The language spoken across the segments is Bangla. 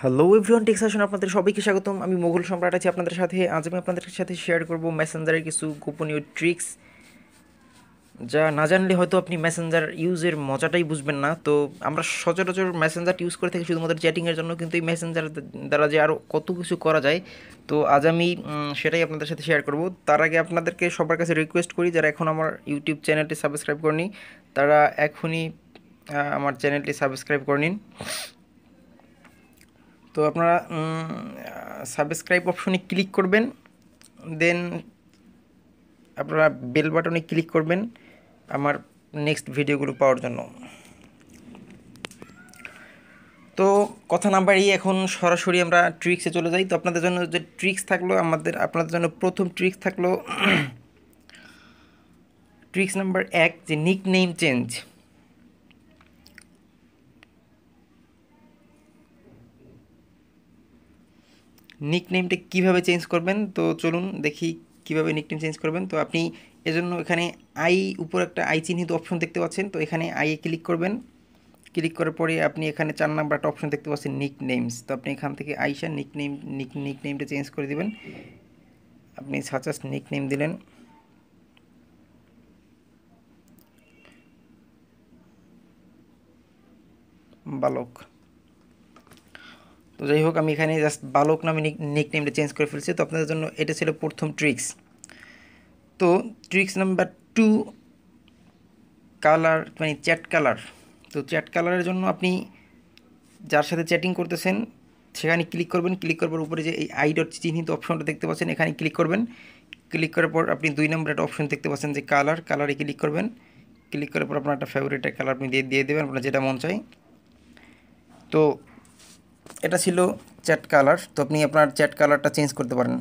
হ্যালো এভরিওয়ান টেক্স সেশন আপনাদের সবাইকে স্বাগতম আমি মোগল সম্রাট আছি আপনাদের সাথে আজ আমি আপনাদের সাথে শেয়ার করবো মেসেঞ্জারের কিছু গোপনীয় ট্রিক্স যা না জানলে হয়তো আপনি মেসেঞ্জার ইউজের মজাটাই বুঝবেন না তো আমরা সচরাচর মেসেঞ্জার ইউজ করে থাকি শুধুমাত্র চ্যাটিংয়ের জন্য কিন্তু এই মেসেঞ্জার দ্বারা যে আরও কত কিছু করা যায় তো আজ আমি সেটাই আপনাদের সাথে শেয়ার করব তার আগে আপনাদেরকে সবার কাছে রিকোয়েস্ট করি যারা এখন আমার ইউটিউব চ্যানেলটি সাবস্ক্রাইব করেনি তারা এখনই আমার চ্যানেলটি সাবস্ক্রাইব করে নিন তো আপনারা সাবস্ক্রাইব অপশনে ক্লিক করবেন দেন আপনারা বেল বাটনে ক্লিক করবেন আমার নেক্সট ভিডিওগুলো পাওয়ার জন্য তো কথা না বাড়িয়ে এখন সরাসরি আমরা ট্রিক্সে চলে যাই তো আপনাদের জন্য যে ট্রিক্স থাকলো আমাদের আপনাদের জন্য প্রথম ট্রিক্স থাকলো ট্রিক্স নাম্বার এক যে নিক নেম চেঞ্জ নিকনেমটা কিভাবে চেঞ্জ করবেন তো চলুন দেখি কিভাবে নিকনেম চেঞ্জ করবেন তো আপনি এজন্য এখানে আই উপর একটা আই চিহ্নিত অপশন দেখতে পাচ্ছেন তো এখানে আইয়ে ক্লিক করবেন ক্লিক করার পরে আপনি এখানে চার নাম্বার একটা অপশন দেখতে পাচ্ছেন নিক নেমস তো আপনি এখান থেকে আইসা নিক নেম নিক নিক নেমটা চেঞ্জ করে দেবেন আপনি সাচাস নিক নেম দিলেন বালক যাই হোক আমি এখানে জাস্ট বালক নামে নিক নেমটা চেঞ্জ করে ফেলছি তো আপনাদের জন্য এটা ছিল প্রথম ট্রিক্স তো ট্রিক্স নাম্বার টু কালার মানে চ্যাট কালার তো চ্যাট কালারের জন্য আপনি যার সাথে চ্যাটিং করতেছেন সেখানে ক্লিক করবেন ক্লিক করবার উপরে যে এই আইডর চিহ্নিত অপশনটা দেখতে পাচ্ছেন এখানে ক্লিক করবেন ক্লিক করার পর আপনি দুই নম্বর একটা অপশন দেখতে পাচ্ছেন যে কালার কালারে ক্লিক করবেন ক্লিক করার পর আপনার একটা ফেভারিট কালার আপনি দিয়ে দিয়ে দেবেন আপনার যেটা মন চাই তো এটা ছিল চ্যাট কালার তো আপনি আপনার চ্যাট কালারটা চেঞ্জ করতে পারেন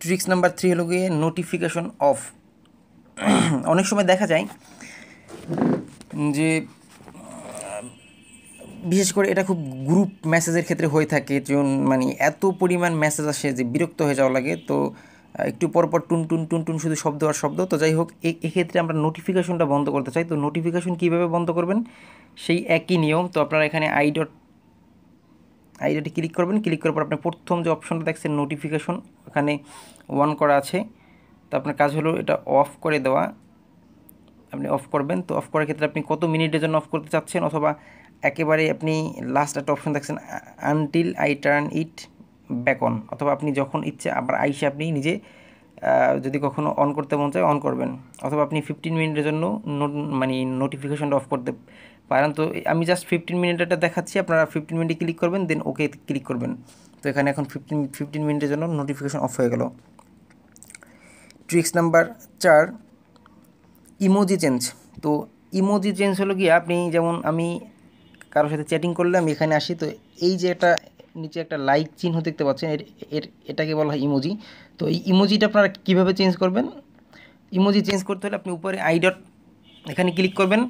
ট্রিক্স নাম্বার থ্রি হলো গিয়ে নোটিফিকেশন অফ অনেক সময় দেখা যায় যে বিশেষ করে এটা খুব গ্রুপ মেসেজের ক্ষেত্রে হয়ে থাকে যেমন মানে এত পরিমাণ মেসেজ আসে যে বিরক্ত হয়ে যাওয়া লাগে তো একটু পরপর টুন টুন টুন টুন শুধু শব্দ আর শব্দ তো যাই হোক এক্ষেত্রে আমরা নোটিফিকেশনটা বন্ধ করতে চাই তো নোটিফিকেশন কীভাবে বন্ধ করবেন সেই একই নিয়ম তো আপনারা এখানে আই ডট আই ডটে ক্লিক করবেন ক্লিক করার পর আপনার প্রথম যে অপশনটা দেখছেন নোটিফিকেশন ওখানে অন করা আছে তো আপনার কাজ হলো এটা অফ করে দেওয়া আপনি অফ করবেন তো অফ করার ক্ষেত্রে আপনি কত মিনিটের জন্য অফ করতে চাচ্ছেন অথবা একেবারে আপনি লাস্ট একটা অপশন দেখছেন until I turn it back on অথবা আপনি যখন ইচ্ছে আবার আইসে আপনি নিজে যদি কখনো অন করতে মন চায় অন করবেন অথবা আপনি ফিফটিন মিনিটের জন্য মানে নোটিফিকেশনটা অফ করতে পারেন তো আমি জাস্ট ফিফটিন এটা দেখাচ্ছি আপনারা ফিফটিন মিনিটে ক্লিক করবেন দেন ওকে ক্লিক করবেন তো এখানে এখন ফিফটিন ফিফটিন মিনিটের জন্য নোটিফিকেশন অফ হয়ে গেল ট্রিক্স নাম্বার চার ইমোজি চেঞ্জ তো ইমোজি চেঞ্জ হলো গিয়ে আপনি যেমন আমি কারোর সাথে চ্যাটিং করলে আমি এখানে আসি তো এই যে এটা নিচে একটা লাইক চিহ্ন দেখতে পাচ্ছেন এর এর এটাকে বলা হয় ইমোজি তো এই ইমোজিটা আপনারা কীভাবে চেঞ্জ করবেন ইমোজি চেঞ্জ করতে হলে আপনি উপরে আইডট এখানে ক্লিক করবেন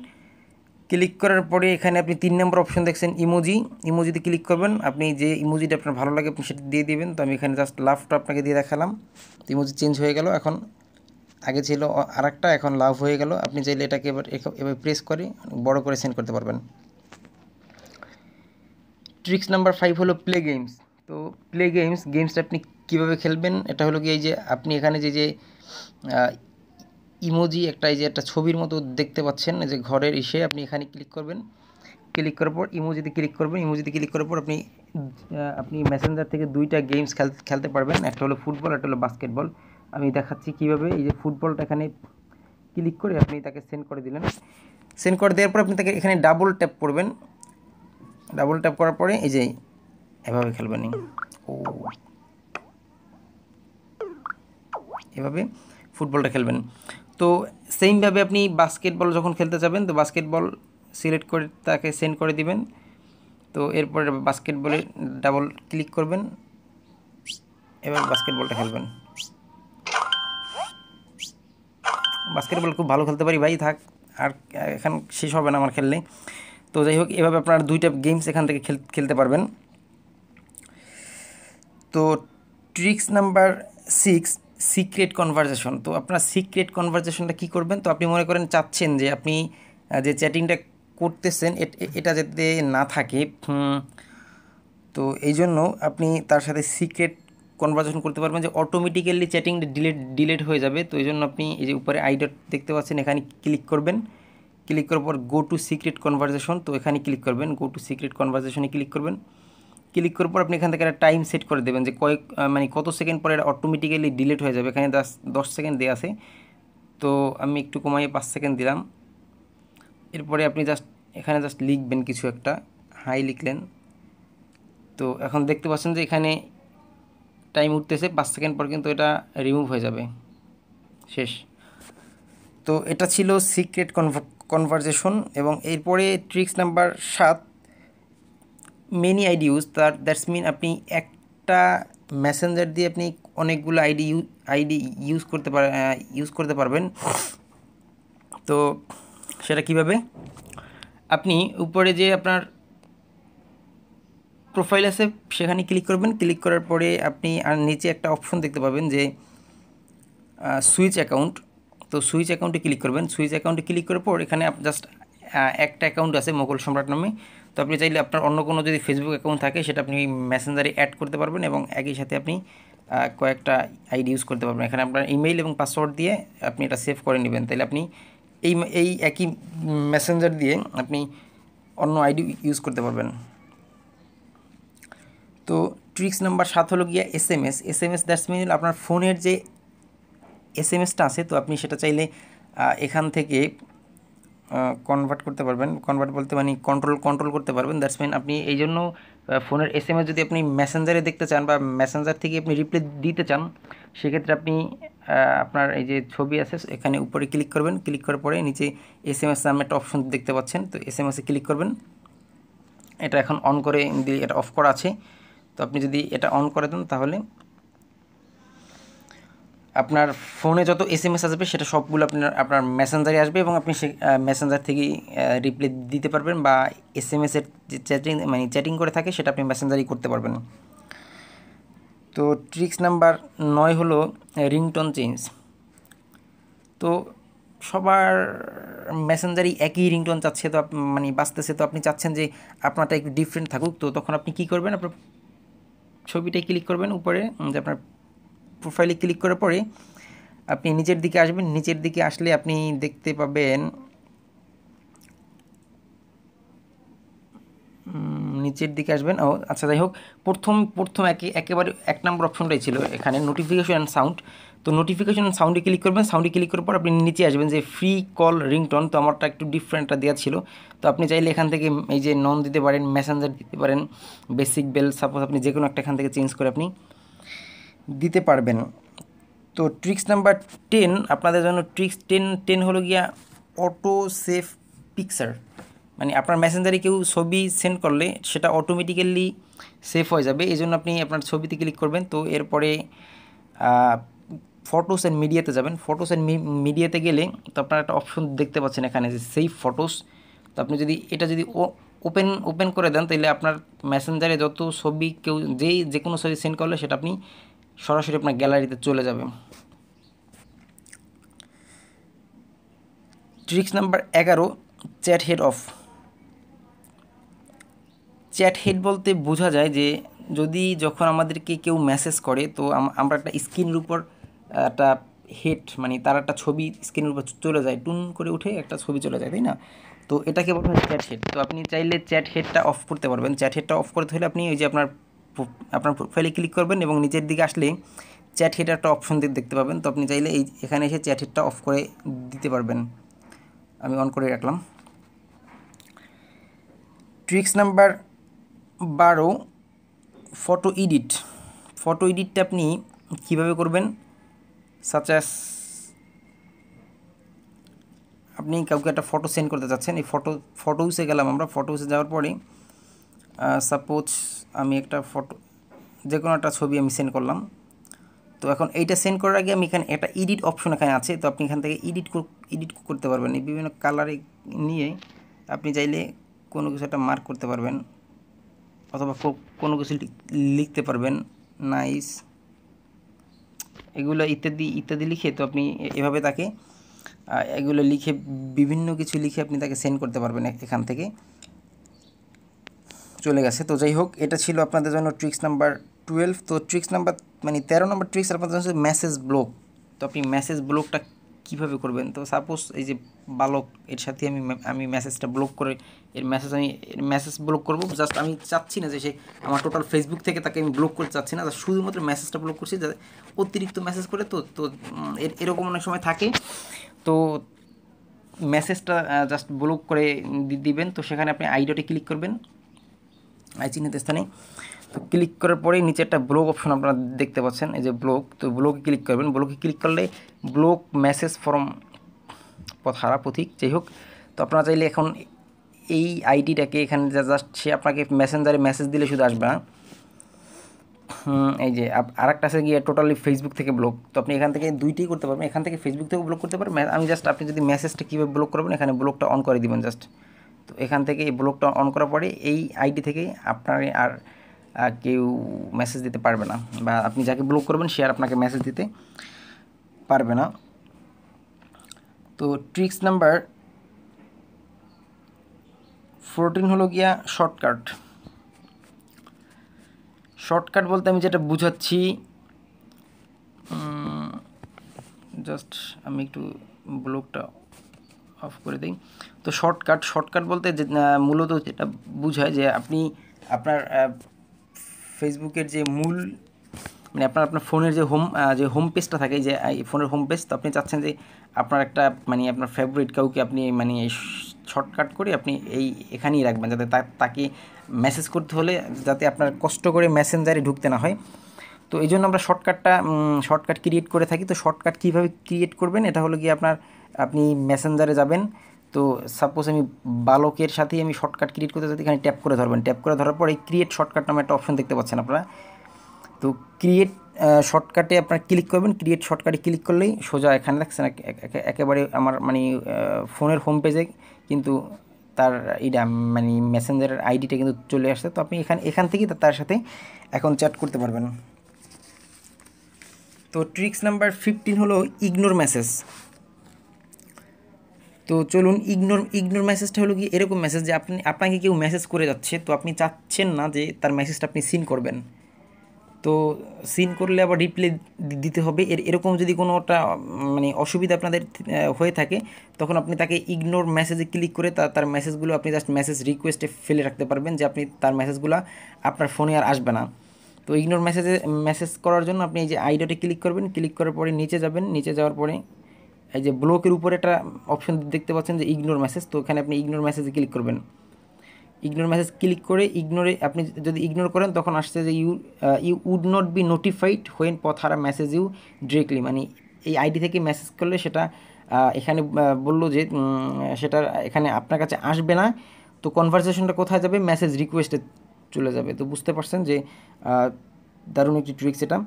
ক্লিক করার পরে এখানে আপনি তিন নম্বর অপশন দেখছেন ইমোজি ইমোজিতে ক্লিক করবেন আপনি যে ইমোজিটা আপনার ভালো লাগে আপনি সেটা দিয়ে দেবেন তো আমি এখানে জাস্ট লাভটা আপনাকে দিয়ে দেখালাম তো ইমোজি চেঞ্জ হয়ে গেল এখন আগে ছিল আর এখন লাভ হয়ে গেল আপনি চাইলে এটাকে এবার এবার প্রেস করে বড় করে সেন্ড করতে পারবেন ট্রিক্স নাম্বার ফাইভ হলো প্লে গেমস তো প্লে গেমস গেমসটা আপনি কীভাবে খেলবেন এটা হলো কি এই যে আপনি এখানে যে যে ইমোজি একটা এই যে একটা ছবির মতো দেখতে পাচ্ছেন যে ঘরের ইসে আপনি এখানে ক্লিক করবেন ক্লিক করার পর ইমোজিতে ক্লিক করবেন ইমোজিতে ক্লিক করার পর আপনি আপনি মেসেঞ্জার থেকে দুইটা গেমস খেলতে পারবেন একটা হলো ফুটবল একটা হলো বাস্কেটবল আমি দেখাচ্ছি কিভাবে এই যে ফুটবলটা এখানে ক্লিক করে আপনি তাকে সেন্ড করে দিলেন সেন্ড করে দেওয়ার পর আপনি তাকে এখানে ডাবল ট্যাপ করবেন ডাবল ট্যাপ করার পরে এই যে এভাবে খেলবেন ও এভাবে ফুটবলটা খেলবেন তো সেমভাবে আপনি বাস্কেটবল যখন খেলতে যাবেন তো বাস্কেটবল সিলেক্ট করে তাকে সেন্ড করে দিবেন তো এরপরে বাস্কেটবলে ডাবল ক্লিক করবেন এবার বাস্কেটবলটা খেলবেন বাস্কেটবল খুব ভালো খেলতে পারি ভাই থাক আর এখন শেষ হবে না আমার খেললে তো যাই হোক এভাবে আপনারা দুইটা গেমস এখান থেকে খেলতে পারবেন তো tricks number six secret conversation তো আপনার সিক্রেট কনভারজেশনটা কি করবেন তো আপনি মনে করেন চাচ্ছেন যে আপনি যে চ্যাটিংটা করতেছেন এটা যাতে না থাকে তো এই জন্য আপনি তার সাথে সিক্রেট কনভারজেশন করতে পারবেন যে অটোমেটিক্যালি চ্যাটিং ডিলেট ডিলেট হয়ে যাবে তো এই জন্য আপনি এই যে উপরে আইড দেখতে পাচ্ছেন এখানে ক্লিক করবেন ক্লিক করার পর গো টু সিক্রেট কনভারজেশন তো এখানে ক্লিক করবেন গো টু সিক্রেট কনভারজেশনে ক্লিক করবেন ক্লিক করার পর আপনি এখান থেকে একটা টাইম সেট করে দেবেন যে কয়েক মানে কত সেকেন্ড পরে এটা অটোমেটিক্যালি ডিলিট হয়ে যাবে এখানে দশ দশ সেকেন্ড দেওয়া আছে তো আমি একটু কমাইয়ে পাঁচ সেকেন্ড দিলাম এরপরে আপনি জাস্ট এখানে জাস্ট লিখবেন কিছু একটা হাই লিখলেন তো এখন দেখতে পাচ্ছেন যে এখানে টাইম উঠতেছে পাঁচ সেকেন্ড পর কিন্তু এটা রিমুভ হয়ে যাবে শেষ তো এটা ছিল সিক্রেট কনভার্সেশন এবং এরপরে ট্রিক্স নাম্বার সাত মেনি আইডি ইউজ তার দ্যাটস মিন আপনি একটা মেসেঞ্জার দিয়ে আপনি অনেকগুলো আইডি আইডি ইউজ করতে পার ইউজ করতে পারবেন তো সেটা কিভাবে আপনি উপরে যে আপনার প্রোফাইল আছে সেখানে ক্লিক করবেন ক্লিক করার পরে আপনি আর নিচে একটা অপশন দেখতে পাবেন যে সুইচ অ্যাকাউন্ট তো সুইচ অ্যাকাউন্টে ক্লিক করবেন সুইচ অ্যাকাউন্টে ক্লিক করার পর এখানে জাস্ট একটা অ্যাকাউন্ট আছে মোগল সম্রাট নামে তো আপনি চাইলে আপনার অন্য কোনো যদি ফেসবুক অ্যাকাউন্ট থাকে সেটা আপনি মেসেঞ্জারে অ্যাড করতে পারবেন এবং একই সাথে আপনি কয়েকটা আইডি ইউজ করতে পারবেন এখানে আপনার ইমেইল এবং পাসওয়ার্ড দিয়ে আপনি এটা সেভ করে নেবেন তাহলে আপনি এই এই একই মেসেঞ্জার দিয়ে আপনি অন্য আইডি ইউজ করতে পারবেন তো ট্রিক্স নাম্বার সাত হলো গিয়া S M S S M S that's mean আপনার ফোনের যে এস এম এসটা আছে তো আপনি সেটা চাইলে এখান থেকে কনভার্ট করতে পারবেন কনভার্ট বলতে মানে কন্ট্রোল কন্ট্রোল করতে পারবেন দ্যাটস মিন আপনি এই জন্য ফোনের এস এম এস যদি আপনি মেসেঞ্জারে দেখতে চান বা মেসেঞ্জার থেকে আপনি রিপ্লে দিতে চান সেক্ষেত্রে আপনি আপনার এই যে ছবি আছে এখানে উপরে ক্লিক করবেন ক্লিক করার পরে নিচে এস এম এস নামে একটা অপশন দেখতে পাচ্ছেন তো এস এম ক্লিক করবেন এটা এখন অন করে এটা অফ করা আছে তো আপনি যদি এটা অন করে দেন তাহলে আপনার ফোনে যত এস এম এস আসবে সেটা সবগুলো আপনার আপনার মেসেঞ্জারে আসবে এবং আপনি সে মেসেঞ্জার থেকেই রিপ্লাই দিতে পারবেন বা এস এম এসের যে চ্যাটিং মানে চ্যাটিং করে থাকে সেটা আপনি মেসেঞ্জারই করতে পারবেন তো ট্রিক্স নাম্বার নয় হলো রিংটন চেঞ্জ তো সবার মেসেঞ্জারই একই রিংটন চাচ্ছে তো মানে বাঁচতেছে তো আপনি চাচ্ছেন যে আপনারটা একটু ডিফারেন্ট থাকুক তো তখন আপনি কি করবেন আপনার ছবিটাই ক্লিক করবেন উপরে যে আপনার প্রোফাইলে ক্লিক করার পরে আপনি নিচের দিকে আসবেন নিচের দিকে আসলে আপনি দেখতে পাবেন নিচের দিকে আসবেন ও আচ্ছা যাই হোক প্রথম প্রথম একে একেবারে এক নম্বর অপশনটাই ছিল এখানে নোটিফিকেশন অ্যান্ড সাউন্ড তো নোটিফিকেশন সাউন্ডে ক্লিক করবেন সাউন্ডে ক্লিক করার পর আপনি নিচে আসবেন যে ফ্রি কল রিংটন তো আমারটা একটু ডিফারেন্টটা দেওয়া ছিল তো আপনি চাইলে এখান থেকে এই যে নন দিতে পারেন মেসেঞ্জার দিতে পারেন বেসিক বেল সাপোজ আপনি যে কোনো একটা এখান থেকে চেঞ্জ করে আপনি দিতে পারবেন তো ট্রিক্স নাম্বার টেন আপনাদের জন্য ট্রিক্স টেন টেন হলো গিয়া অটো সেফ পিকচার মানে আপনার মেসেঞ্জারে কেউ ছবি সেন্ড করলে সেটা অটোমেটিক্যালি সেফ হয়ে যাবে এই জন্য আপনি আপনার ছবিতে ক্লিক করবেন তো এরপরে ফটোস অ্যান্ড মিডিয়াতে যাবেন ফটোস অ্যান্ড মিডিয়াতে গেলে তো আপনার একটা অপশন দেখতে পাচ্ছেন এখানে যে সেভ ফটোস তো আপনি যদি এটা যদি ওপেন ওপেন করে দেন তাহলে আপনার মেসেঞ্জারে যত ছবি কেউ যেই যে কোনো ছবি সেন্ড করলে সেটা আপনি সরাসরি আপনার গ্যালারিতে চলে যাবে ট্রিক্স নাম্বার এগারো chat head off chat head বলতে বোঝা যায় যে যদি যখন আমাদেরকে কেউ মেসেজ করে তো আমরা একটা স্ক্রিনের উপর একটা হেড মানে তার একটা ছবি স্ক্রিনের উপর চলে যায় টুন করে উঠে একটা ছবি চলে যায় তাই না তো এটাকে বলা হয় চ্যাট হেড তো আপনি চাইলে চ্যাট হেডটা অফ করতে পারবেন চ্যাট হেডটা অফ করতে হলে আপনি ওই যে আপনার আপনার প্রোফাইলে ক্লিক করবেন এবং নিচের দিকে আসলে চ্যাট একটা অপশন দেখতে পাবেন তো আপনি চাইলে এই এখানে এসে চ্যাট হিটটা অফ করে দিতে পারবেন আমি অন করে রাখলাম ট্রিক্স নাম্বার বারো ফটো এডিট ফটো এডিটটা আপনি কিভাবে করবেন সাচাস আপনি কাউকে একটা ফটো সেন্ড করতে চাচ্ছেন এই ফটো ফটোসে গেলাম আমরা ফটোসে যাওয়ার পরে সাপোজ আমি একটা ফটো যে কোনো একটা ছবি আমি সেন্ড করলাম তো এখন এইটা সেন্ড করার আগে আমি এখানে একটা এডিট অপশন এখানে আছে তো আপনি এখান থেকে এডিট এডিট করতে পারবেন বিভিন্ন কালারে নিয়ে আপনি চাইলে কোনো কিছু একটা মার্ক করতে পারবেন অথবা কোনো কিছু লিখতে পারবেন নাইস এগুলো ইত্যাদি ইত্যাদি লিখে তো আপনি এভাবে তাকে এগুলো লিখে বিভিন্ন কিছু লিখে আপনি তাকে সেন্ড করতে পারবেন এখান থেকে চলে গেছে তো যাই হোক এটা ছিল আপনাদের জন্য ট্রিক্স নাম্বার টুয়েলভ তো ট্রিক্স নাম্বার মানে তেরো নম্বর ট্রিক্স আপনাদের হচ্ছে মেসেজ ব্লক তো আপনি মেসেজ ব্লকটা কীভাবে করবেন তো সাপোজ এই যে বালক এর সাথে আমি আমি মেসেজটা ব্লক করে এর মেসেজ আমি মেসেজ ব্লক করবো জাস্ট আমি চাচ্ছি না যে সে আমার টোটাল ফেসবুক থেকে তাকে আমি ব্লক করতে চাচ্ছি না শুধুমাত্র মেসেজটা ব্লক করছি যাতে অতিরিক্ত মেসেজ করে তো তো এরকম অনেক সময় থাকে তো মেসেজটা জাস্ট ব্লক করে দিবেন তো সেখানে আপনি আইডিওটি ক্লিক করবেন আই চিহ্নিত স্থানে তো ক্লিক করার পরেই নিচে একটা ব্লগ অপশন আপনারা দেখতে পাচ্ছেন এই যে ব্লগ তো ব্লগে ক্লিক করবেন ব্লগে ক্লিক করলে ব্লগ মেসেজ ফর্ম হারা পথিক যাই হোক তো আপনারা চাইলে এখন এই আইডিটাকে এখানে জাস্ট সে আপনাকে মেসেঞ্জারে মেসেজ দিলে শুধু আসবে না এই যে আর একটা আছে গিয়ে টোটালি ফেসবুক থেকে ব্লক তো আপনি এখান থেকে দুইটাই করতে পারবেন এখান থেকে ফেসবুক থেকে ব্লক করতে পারবেন আমি জাস্ট আপনি যদি মেসেজটা কীভাবে ব্লক করবেন এখানে ব্লকটা অন করে দেবেন জাস্ট তো এখান থেকে এই ব্লকটা অন করার পরে এই আইডি থেকে আপনার আর কেউ মেসেজ দিতে পারবে না বা আপনি যাকে ব্লক করবেন সে আর আপনাকে মেসেজ দিতে পারবে না তো ট্রিক্স নাম্বার ফোরটিন হলো গিয়া শর্টকাট শর্টকাট বলতে আমি যেটা বুঝাচ্ছি জাস্ট আমি একটু ব্লগটা অফ করে দিই তো শর্টকাট শর্টকাট বলতে মূলত যেটা বোঝায় যে আপনি আপনার ফেসবুকের যে মূল মানে আপনার আপনার ফোনের যে হোম যে হোম পেজটা থাকে যে ফোনের হোম পেজ তো আপনি চাচ্ছেন যে আপনার একটা মানে আপনার ফেভারিট কাউকে আপনি মানে শর্টকাট করে আপনি এই এখানেই রাখবেন যাতে তাকে মেসেজ করতে হলে যাতে আপনার কষ্ট করে মেসেঞ্জারে ঢুকতে না হয় তো এই জন্য আমরা শর্টকাটটা শর্টকাট ক্রিয়েট করে থাকি তো শর্টকাট কীভাবে ক্রিয়েট করবেন এটা হলো গিয়ে আপনার আপনি মেসেঞ্জারে যাবেন তো সাপোজ আমি বালকের সাথেই আমি শর্টকাট ক্রিয়েট করতে চাই এখানে ট্যাপ করে ধরবেন ট্যাপ করে ধরার পরে ক্রিয়েট শর্টকাট নামে একটা অপশন দেখতে পাচ্ছেন আপনারা তো ক্রিয়েট শর্টকাটে আপনারা ক্লিক করবেন ক্রিয়েট শর্টকাটে ক্লিক করলেই সোজা এখানে দেখছেন একেবারে আমার মানে ফোনের হোম পেজে কিন্তু তার এটা মানে মেসেঞ্জারের আইডিটা কিন্তু চলে আসছে তো আপনি এখান এখান থেকেই তার সাথে এখন চ্যাট করতে পারবেন তো ট্রিক্স নাম্বার ফিফটিন হলো ইগনোর মেসেজ তো চলুন ইগনোর ইগনোর মেসেজটা হলো কি এরকম মেসেজ যে আপনি আপনাকে কেউ মেসেজ করে যাচ্ছে তো আপনি চাচ্ছেন না যে তার মেসেজটা আপনি সিন করবেন তো সিন করলে আবার রিপ্লে দিতে হবে এর এরকম যদি কোনোটা মানে অসুবিধা আপনাদের হয়ে থাকে তখন আপনি তাকে ইগনোর মেসেজে ক্লিক করে তার মেসেজগুলো আপনি জাস্ট মেসেজ রিকোয়েস্টে ফেলে রাখতে পারবেন যে আপনি তার মেসেজগুলো আপনার ফোনে আর আসবে না তো ইগনোর মেসেজে মেসেজ করার জন্য আপনি এই যে আইডিওটি ক্লিক করবেন ক্লিক করার পরে নিচে যাবেন নিচে যাওয়ার পরে এই যে ব্লকের উপরে একটা অপশন দেখতে পাচ্ছেন যে ইগনোর মেসেজ তো এখানে আপনি ইগনোর মেসেজে ক্লিক করবেন ইগনোর মেসেজ ক্লিক করে ইগনোরে আপনি যদি ইগনোর করেন তখন আসছে যে you you would not be notified when পথারা মেসেজ ইউ ডিরেক্টলি মানে এই আইডি থেকে মেসেজ করলে সেটা এখানে বললো যে সেটা এখানে আপনার কাছে আসবে না তো কনভারসেশনটা কোথায় যাবে মেসেজ রিকোয়েস্টে চলে যাবে তো বুঝতে পারছেন যে দারুণ একটি ট্রিক্স এটা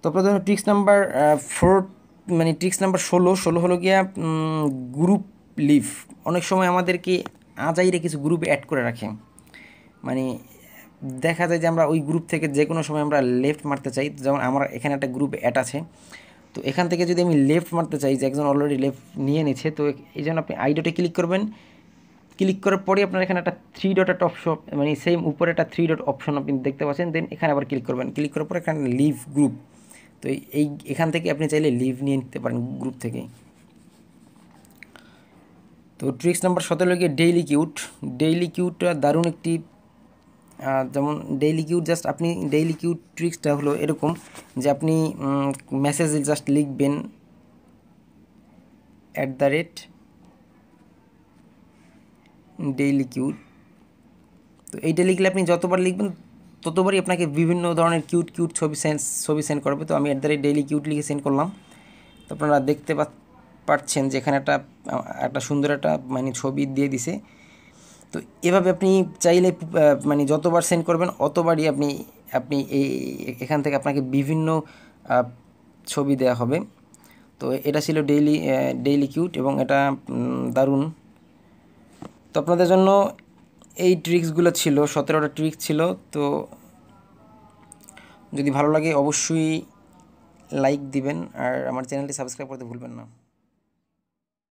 তো আপনাদের ট্রিক্স নাম্বার ফোর মানে ট্রিক্স নাম্বার ষোলো ষোলো হলো গিয়া গ্রুপ লিভ অনেক সময় আমাদেরকে আজাইরে কিছু গ্রুপে অ্যাড করে রাখে মানে দেখা যায় যে আমরা ওই গ্রুপ থেকে যে কোনো সময় আমরা লেফট মারতে চাই যেমন আমার এখানে একটা গ্রুপ অ্যাড আছে তো এখান থেকে যদি আমি লেফট মারতে চাই যে একজন অলরেডি লেফট নিয়ে নিচ্ছে তো এই জন্য আপনি আইডোটে ক্লিক করবেন ক্লিক করার পরে আপনার এখানে একটা থ্রি ডট একটা অপশন মানে সেম উপরে একটা থ্রি ডট অপশন আপনি দেখতে পাচ্ছেন দেন এখানে আবার ক্লিক করবেন ক্লিক করার পর এখানে লিভ গ্রুপ তো এই এখান থেকে আপনি চাইলে লিভ নিয়ে নিতে পারেন গ্রুপ থেকে তো ট্রিক্স নাম্বার সতেরো গিয়ে ডেইলি কিউট ডেইলি কিউটটা দারুণ একটি যেমন ডেইলি কিউট জাস্ট আপনি ডেইলি কিউট ট্রিক্সটা হলো এরকম যে আপনি মেসেজ জাস্ট লিখবেন at the rate daily cute তো এইটা লিখলে আপনি যতবার লিখবেন ততবারই আপনাকে বিভিন্ন ধরনের কিউট কিউট ছবি সেন্স ছবি সেন্ড করবে তো আমি অ্যাট দ্য ডেইলি কিউট লিখে সেন্ড করলাম তো আপনারা দেখতে পাচ্ছেন যে এখানে একটা একটা সুন্দর একটা মানে ছবি দিয়ে দিছে তো এভাবে আপনি চাইলে মানে যতবার সেন্ড করবেন অতবারই আপনি আপনি এই এখান থেকে আপনাকে বিভিন্ন ছবি দেয়া হবে তো এটা ছিল ডেইলি ডেইলি কিউট এবং এটা দারুণ তো আপনাদের জন্য এই ট্রিক্সগুলো ছিল সতেরোটা ট্রিক্স ছিল তো যদি ভালো লাগে অবশ্যই লাইক দিবেন আর আমার চ্যানেলটি সাবস্ক্রাইব করতে ভুলবেন না